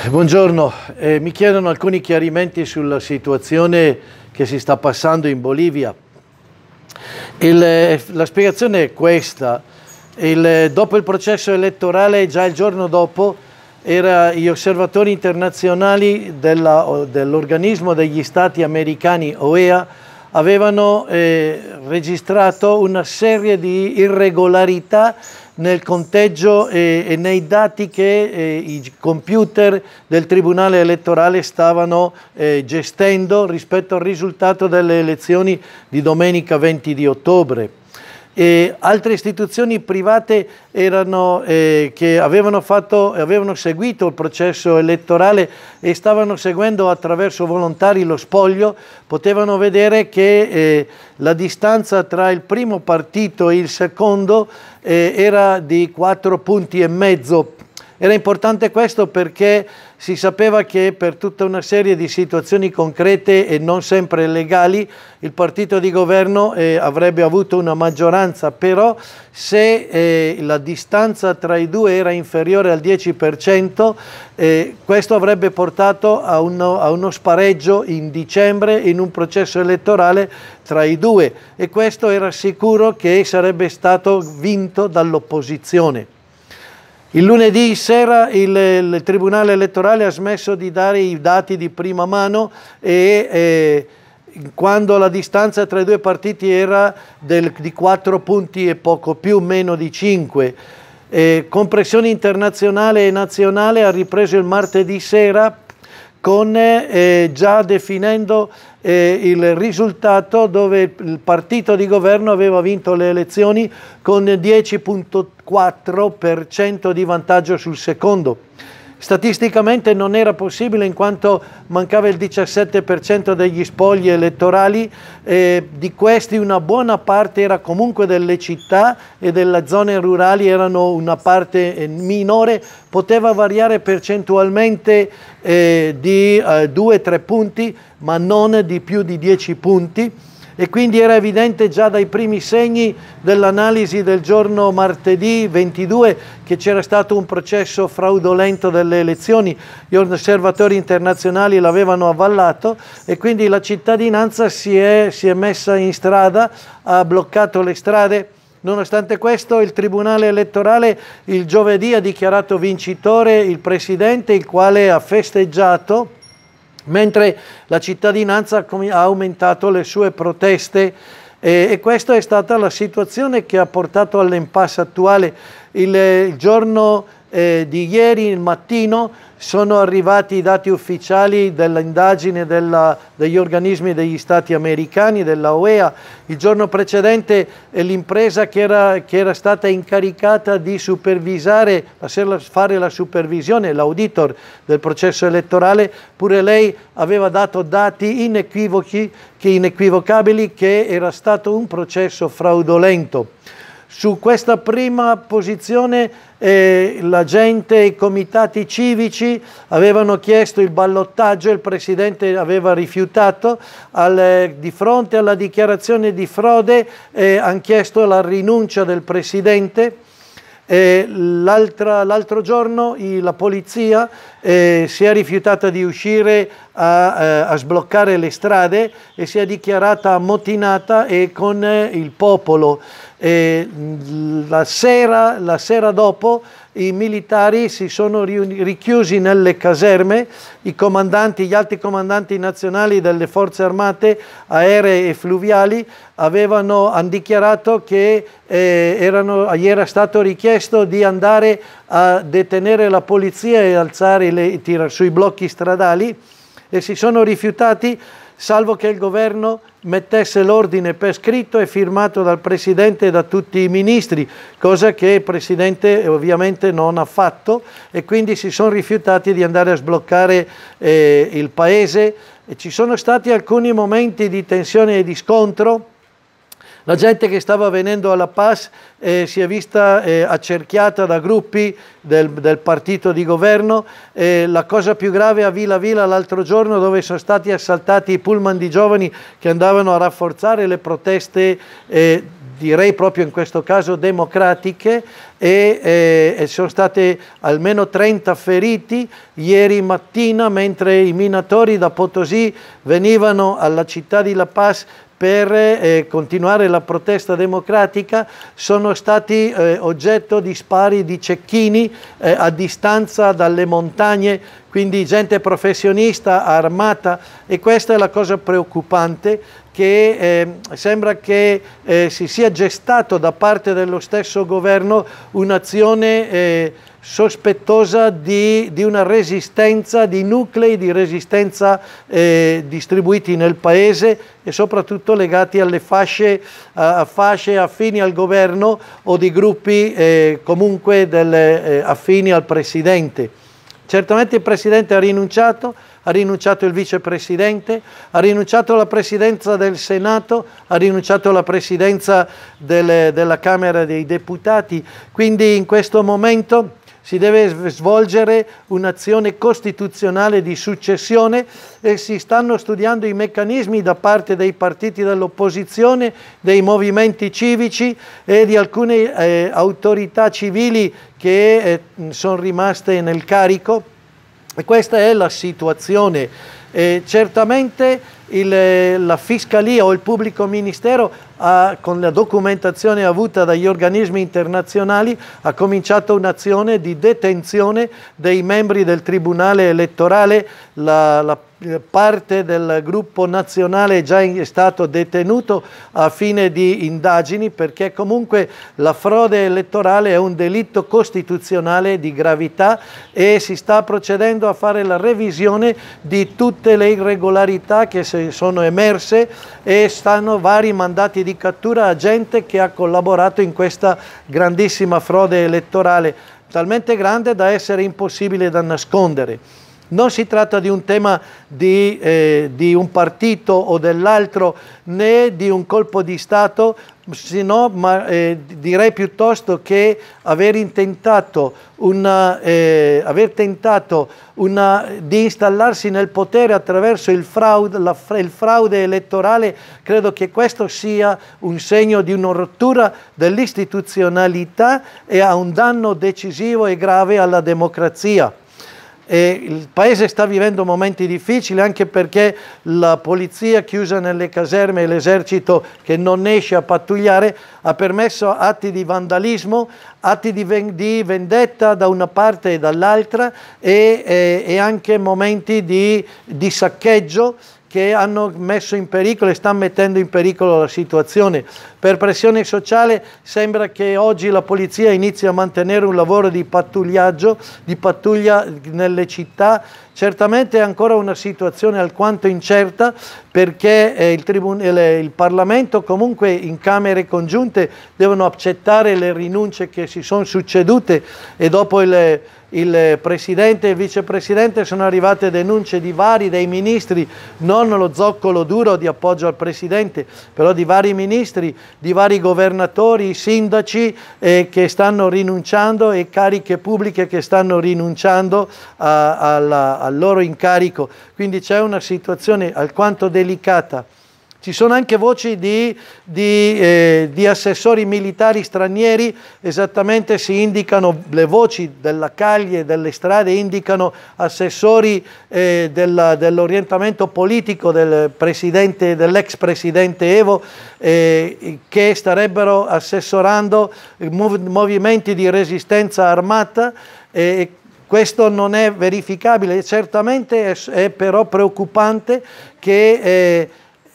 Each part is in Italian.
Eh, buongiorno, eh, mi chiedono alcuni chiarimenti sulla situazione che si sta passando in Bolivia. Il, eh, la spiegazione è questa, il, eh, dopo il processo elettorale, già il giorno dopo, era, gli osservatori internazionali dell'organismo degli Stati americani OEA avevano eh, registrato una serie di irregolarità nel conteggio e, e nei dati che eh, i computer del Tribunale elettorale stavano eh, gestendo rispetto al risultato delle elezioni di domenica 20 di ottobre. E altre istituzioni private erano, eh, che avevano, fatto, avevano seguito il processo elettorale e stavano seguendo attraverso volontari lo spoglio, potevano vedere che eh, la distanza tra il primo partito e il secondo eh, era di 4 punti e mezzo era importante questo perché si sapeva che per tutta una serie di situazioni concrete e non sempre legali il partito di governo eh, avrebbe avuto una maggioranza, però se eh, la distanza tra i due era inferiore al 10%, eh, questo avrebbe portato a uno, a uno spareggio in dicembre in un processo elettorale tra i due e questo era sicuro che sarebbe stato vinto dall'opposizione. Il lunedì sera il, il, Tribunale elettorale ha smesso di dare i dati di prima mano e, e quando la distanza tra i due partiti era del, di 4 punti e poco più, meno di 5. Eh, compressione internazionale e nazionale ha ripreso il martedì sera con, eh, eh, già definendo eh, il risultato dove il partito di governo aveva vinto le elezioni con 10.4% di vantaggio sul secondo. Statisticamente non era possibile in quanto mancava il 17% degli spogli elettorali, eh, di questi una buona parte era comunque delle città e delle zone rurali erano una parte eh, minore, poteva variare percentualmente eh, di 2-3 eh, punti ma non di più di 10 punti e quindi era evidente già dai primi segni dell'analisi del giorno martedì 22 che c'era stato un processo fraudolento delle elezioni, gli osservatori internazionali l'avevano avvallato e quindi la cittadinanza si è, si è messa in strada, ha bloccato le strade. Nonostante questo il Tribunale elettorale il giovedì ha dichiarato vincitore il Presidente il quale ha festeggiato mentre la cittadinanza ha aumentato le sue proteste eh, e questa è stata la situazione che ha portato all'impasse attuale. Il, il giorno eh, di ieri mattino sono arrivati i dati ufficiali dell'indagine degli organismi degli stati americani, della OEA. Il giorno precedente eh, l'impresa che era, che era, stata incaricata di supervisare, fare la supervisione, l'auditor del processo elettorale, pure lei aveva dato dati inequivocabili che era stato un processo fraudolento su questa prima posizione eh, la gente, i comitati civici avevano chiesto il ballottaggio, il Presidente aveva rifiutato, al, di fronte alla dichiarazione di frode eh, hanno chiesto la rinuncia del Presidente l'altro giorno la polizia eh, si è rifiutata di uscire a, eh, a, sbloccare le strade e si è dichiarata ammotinata e con eh, il popolo. Mm, la sera, la sera dopo i militari si sono richiusi nelle caserme, i comandanti, gli altri comandanti nazionali delle forze armate aeree e fluviali avevano, hanno dichiarato che eh, erano, gli era stato richiesto di andare a detenere la polizia e alzare le, tirar, sui blocchi stradali e si sono rifiutati salvo che il governo mettesse l'ordine per scritto e firmato dal Presidente e da tutti i ministri, cosa che il Presidente ovviamente non ha fatto e quindi si sono rifiutati di andare a sbloccare eh, il Paese. E ci sono stati alcuni momenti di tensione e di scontro la gente che stava venendo alla Paz eh, si è vista eh, accerchiata da gruppi del, del partito di governo. Eh, la cosa più grave a Vila Vila l'altro giorno dove sono stati assaltati i pullman di giovani che andavano a rafforzare le proteste eh, direi proprio in questo caso democratiche e, e, e sono state almeno 30 feriti ieri mattina mentre i minatori da Potosí venivano alla città di La Paz per eh, continuare la protesta democratica sono stati eh, oggetto di spari di cecchini eh, a distanza dalle montagne quindi gente professionista armata e questa è la cosa preoccupante che eh, sembra che eh, si sia gestato da parte dello stesso governo un'azione eh, sospettosa di, di, una resistenza, di nuclei di resistenza eh, distribuiti nel paese e soprattutto legati alle fasce, a, fasce affini al governo o di gruppi eh, comunque delle, eh, affini al presidente. Certamente il Presidente ha rinunciato, ha rinunciato il Vicepresidente, ha rinunciato alla Presidenza del Senato, ha rinunciato alla Presidenza delle, della Camera dei Deputati, quindi in questo momento si deve svolgere un'azione costituzionale di successione e si stanno studiando i meccanismi da parte dei partiti dell'opposizione, dei movimenti civici e di alcune eh, autorità civili che eh, sono rimaste nel carico. E questa è la situazione. Eh, certamente il, eh, la fiscalia o il pubblico ministero ha, con la documentazione avuta dagli organismi internazionali ha cominciato un'azione di detenzione dei membri del tribunale elettorale, la, la parte del gruppo nazionale già è stato detenuto a fine di indagini perché comunque la frode elettorale è un delitto costituzionale di gravità e si sta procedendo a fare la revisione di tutte le irregolarità che sono emerse e stanno vari mandati di cattura a gente che ha collaborato in questa grandissima frode elettorale talmente grande da essere impossibile da nascondere. Non si tratta di un tema di, eh, di un partito o dell'altro né di un colpo di Stato, sino, ma, eh, direi piuttosto che aver intentato una, eh, aver tentato una, di installarsi nel potere attraverso il fraude, la, il fraude, elettorale, credo che questo sia un segno di una rottura dell'istituzionalità e a un danno decisivo e grave alla democrazia. E il paese sta vivendo momenti difficili anche perché la polizia chiusa nelle caserme e l'esercito che non esce a pattugliare ha permesso atti di vandalismo, atti di, ven di vendetta da una parte e dall'altra e, e, e, anche momenti di, di saccheggio che hanno messo in pericolo e stanno mettendo in pericolo la situazione. Per pressione sociale sembra che oggi la polizia inizi a mantenere un lavoro di pattugliaggio, di pattuglia nelle città. Certamente è ancora una situazione alquanto incerta perché eh, il, eh, il Parlamento comunque in Camere congiunte devono accettare le rinunce che si sono succedute e dopo il il Presidente e il Vicepresidente sono arrivate denunce di vari dei ministri, non lo zoccolo duro di appoggio al Presidente, però di vari ministri di vari governatori, sindaci eh, che stanno rinunciando e cariche pubbliche che stanno rinunciando a, alla, al loro incarico. Quindi c'è una situazione alquanto delicata. Ci sono anche voci di, di, eh, di, assessori militari stranieri, esattamente si indicano le voci della Caglie, delle strade, indicano assessori eh, dell'orientamento politico del presidente, dell'ex presidente Evo eh, che starebbero assessorando mov movimenti di resistenza armata. Questo non è verificabile, certamente è, è però preoccupante che eh,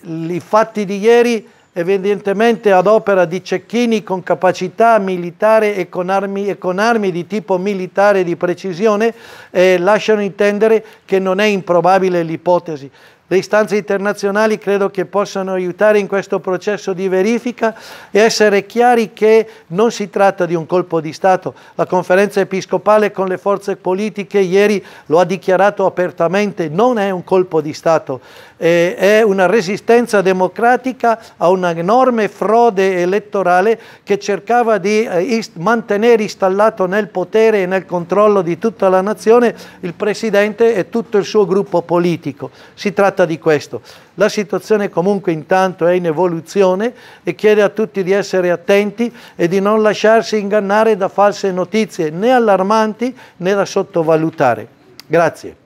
i fatti di ieri evidentemente ad opera di cecchini con capacità militare e con armi, e con armi di tipo militare di precisione eh, lasciano intendere che non è improbabile l'ipotesi le istanze internazionali credo che possano aiutare in questo processo di verifica e essere chiari che non si tratta di un colpo di Stato. La conferenza episcopale con le forze politiche ieri lo ha dichiarato apertamente, non è un colpo di Stato, è una resistenza democratica a un'enorme frode elettorale che cercava di eh, mantenere installato nel potere e nel controllo di tutta la nazione il Presidente e tutto il suo gruppo politico. Si tratta tratta di questo. La situazione comunque intanto è in evoluzione e chiede a tutti di essere attenti e di non lasciarsi ingannare da false notizie, né allarmanti né da sottovalutare. Grazie.